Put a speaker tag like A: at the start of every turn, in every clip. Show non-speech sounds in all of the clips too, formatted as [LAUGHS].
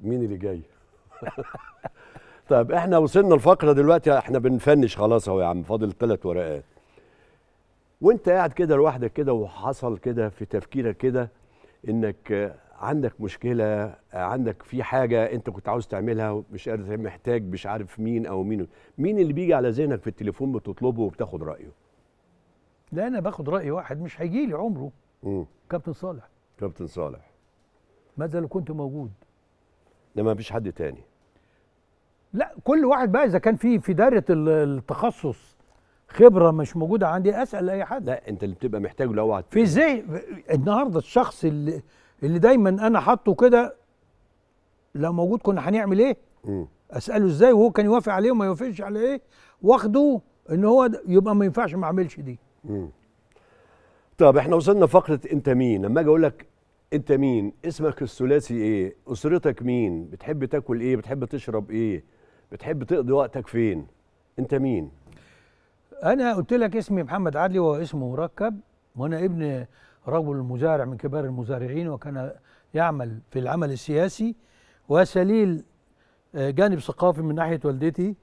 A: مين اللي جاي [LAUGHS] طيب احنا وصلنا الفقره دلوقتي احنا بنفنش خلاص اهو يا عم فاضل ثلاث ورقات وانت قاعد كده لوحدك كده وحصل كده في تفكيرك كده انك عندك مشكله عندك في حاجه انت كنت عاوز تعملها ومش قادر محتاج مش عارف مين او مين مين اللي بيجي على ذهنك في التليفون بتطلبه وبتاخد رايه
B: لا انا باخد راي واحد مش هيجي لي عمره
A: مم. كابتن صالح كابتن صالح
B: ماذا لو كنت موجود
A: ما مفيش حد تاني
B: لا كل واحد بقى اذا كان في في دايره التخصص خبره مش موجوده عندي اسال اي حد لا انت اللي بتبقى محتاجه لو في ازاي النهارده الشخص اللي اللي دايما انا حاطه كده لو موجود كنا هنعمل ايه؟ م. اساله ازاي وهو كان يوافق عليه وما يوافقش على ايه؟ واخده ان هو يبقى ما ينفعش ما اعملش دي.
A: م. طب احنا وصلنا فقره انت مين؟ لما اجي اقول لك انت مين اسمك الثلاثي ايه اسرتك مين بتحب تاكل ايه بتحب تشرب ايه بتحب تقضي وقتك فين انت مين
B: انا قلت لك اسمي محمد عدلي وهو اسم مركب وانا ابن رجل مزارع من كبار المزارعين وكان يعمل في العمل السياسي وسليل آه، جانب ثقافي من ناحيه والدتي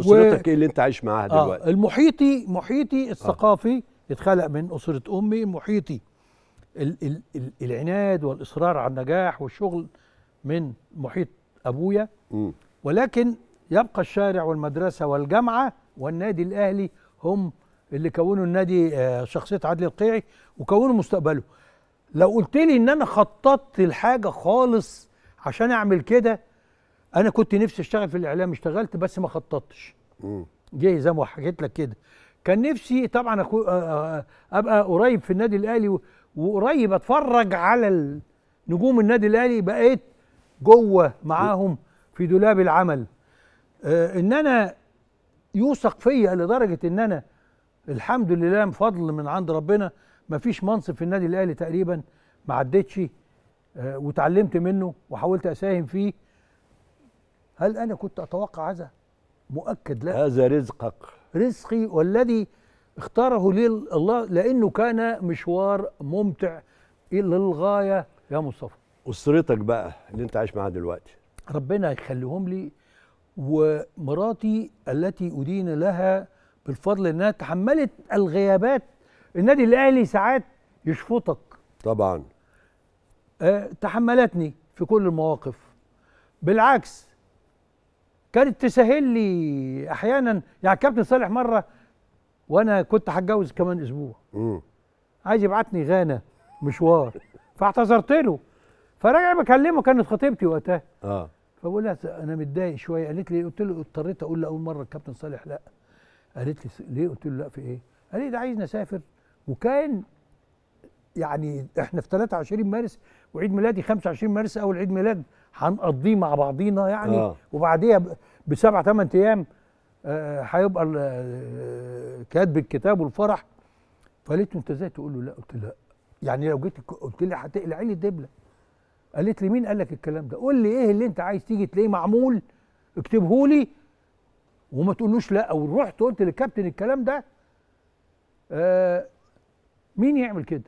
B: اسرتك و... ايه
A: اللي انت عايش معاها آه، دلوقتي آه
B: المحيطي محيطي الثقافي آه. اتخلق من اسره امي محيطي العناد والاصرار على النجاح والشغل من محيط ابويا ولكن يبقى الشارع والمدرسه والجامعه والنادي الاهلي هم اللي كونوا النادي آه، شخصيه عدلي القيعي وكونوا مستقبله لو قلت لي ان انا خططت الحاجه خالص عشان اعمل كده انا كنت نفسي اشتغل في الاعلام اشتغلت بس ما خططتش جه زي ما حكيت لك كده كان نفسي طبعا آه، آه، ابقى قريب في النادي الاهلي وقريب اتفرج على نجوم النادي الاهلي بقيت جوه معاهم في دولاب العمل آه، ان انا يوثق فيا لدرجه ان انا الحمد لله بفضل من عند ربنا ما فيش منصب في النادي الاهلي تقريبا ما عدتش آه، وتعلمت منه وحاولت اساهم فيه هل انا كنت اتوقع هذا مؤكد لا هذا رزقك رزقي والذي اختاره لي الله لانه كان مشوار ممتع للغايه يا مصطفى اسرتك
A: بقى اللي انت عايش معاها دلوقتي
B: ربنا يخليهم لي ومراتي التي ادين لها بالفضل انها تحملت الغيابات النادي الاهلي ساعات يشفطك طبعا أه تحملتني في كل المواقف بالعكس كانت تسهل لي احيانا يعني كابتن صالح مره وانا كنت هتجوز كمان اسبوع امم عايز يبعتني غانا مشوار فاعتذرت له فرجع بكلمه كانت خطيبتي وقتها اه فبقول لها انا متضايق شويه قالت لي قلت له اضطريت اقول لاول مره الكابتن صالح لا قالت لي ليه قلت له لا في ايه قال لي ده عايزني اسافر وكان يعني احنا في 23 مارس وعيد ميلادي 25 مارس اول عيد ميلاد هنقضيه مع بعضينا يعني آه. وبعديها بسبع ثمان ايام هيبقى كاتب الكتاب والفرح فقالت له انت ازاي تقول له لا قلت لا يعني لو جيت قلت لي هتقلع لي الدبله قالت لي مين قال لك الكلام ده قول لي ايه اللي انت عايز تيجي تلاقيه معمول اكتبه لي وما تقولوش لا او رحت قلت للكابتن الكلام ده آه مين يعمل كده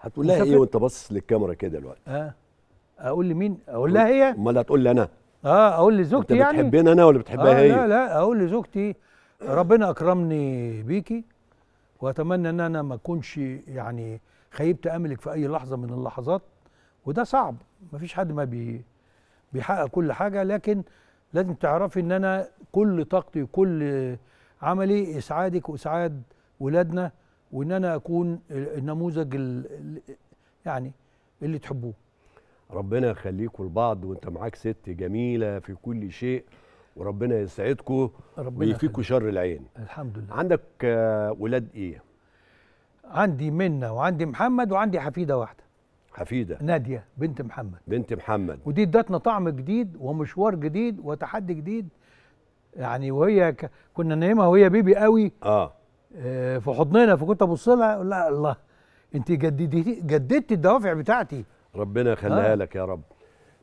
A: هتقول لها ايه وانت باصص للكاميرا كده دلوقتي
B: اه اقول مين
A: اقول لها هي امال هتقول لي انا اه اقول
B: لزوجتي انت يعني
A: انا ولا بتحبها آه هي لا لا
B: اقول لزوجتي ربنا اكرمني بيكي واتمنى ان انا ما اكونش يعني خيبت املك في اي لحظه من اللحظات وده صعب ما فيش حد ما بي بيحقق كل حاجه لكن لازم تعرفي ان انا كل طاقتي وكل عملي اسعادك واسعاد ولادنا وان انا اكون النموذج يعني اللي تحبوه
A: ربنا يخليكم لبعض وانت معاك ست جميله في كل شيء وربنا يسعدكم ويفيكم شر العين الحمد لله عندك آه، ولاد ايه
B: عندي منة وعندي محمد وعندي حفيده واحده حفيده ناديه بنت محمد بنت محمد ودي ادتنا طعم جديد ومشوار جديد وتحدي جديد يعني وهي ك... كنا نايمها وهي بيبي قوي اه, آه في حضننا فكنت ابص لها اقول لها
A: الله انت جددتي جددتي الدوافع بتاعتي ربنا يخليها آه. لك يا رب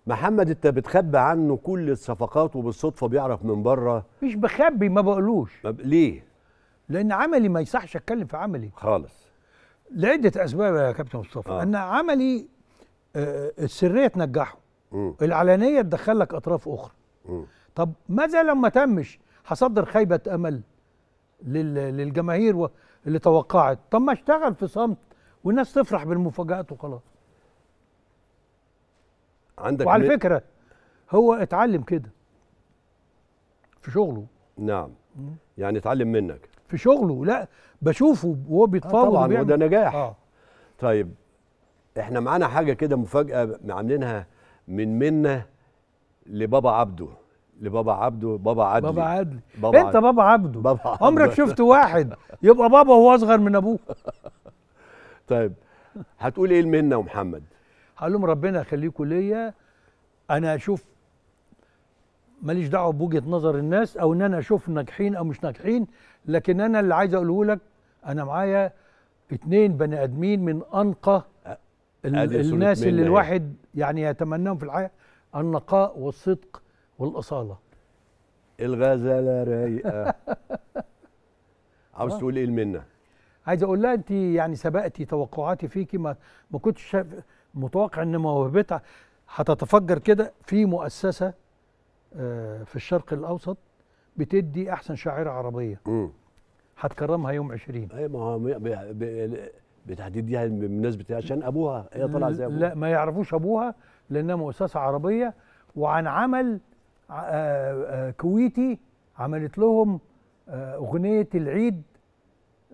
A: محمد انت بتخبي عنه كل الصفقات وبالصدفه بيعرف من بره مش بخبي ما بقولوش ما ب... ليه لان عملي ما يصحش اتكلم في عملي خالص
B: لعده اسباب يا كابتن مصطفى آه. ان عملي آه السريه تنجحه م. العلانيه لك اطراف اخرى طب ماذا لما تمش هصدر خيبه امل للجماهير اللي توقعت طب ما اشتغل في صمت والناس تفرح بالمفاجات وخلاص عندك وعلى م... فكره هو اتعلم كده في شغله
A: نعم م. يعني اتعلم منك
B: في شغله لا بشوفه وهو بيتفرج آه طبعا وده
A: نجاح آه. طيب احنا معانا حاجه كده مفاجاه عاملينها من منا لبابا عبده لبابا عبده بابا عدلي بابا عدلي بابا انت بابا
B: عبده بابا عبده. عمرك شفت واحد يبقى بابا وهو اصغر من ابوه
A: [LAUGHS] طيب هتقول ايه لمنا ومحمد
B: هقول لهم ربنا يخليكم ليا انا اشوف ماليش دعوه بوجهه نظر الناس او ان انا اشوف ناجحين او مش ناجحين لكن انا اللي عايز اقوله لك انا معايا اتنين بني ادمين من انقى
A: الناس اللي الواحد
B: يعني يتمناهم في الحياه النقاء والصدق والاصاله
A: الغزاله رايقه عاوز آه. تقول ايه المنه؟
B: عايز اقول لها انت يعني سبقتي توقعاتي فيكي ما ما كنتش متوقع ان موهبتها هتتفجر كده في مؤسسه آه، في الشرق الاوسط بتدي احسن شاعره عربيه هتكرمها يوم 20 اي ما هو بالتحديد دي بمناسبه عشان ابوها هي طالعه زي ابوها لا ما يعرفوش ابوها لانها مؤسسه عربيه وعن عمل آه، آه، كويتي عملت لهم اغنيه العيد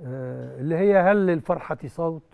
B: اللي هي هل الفرحه صوت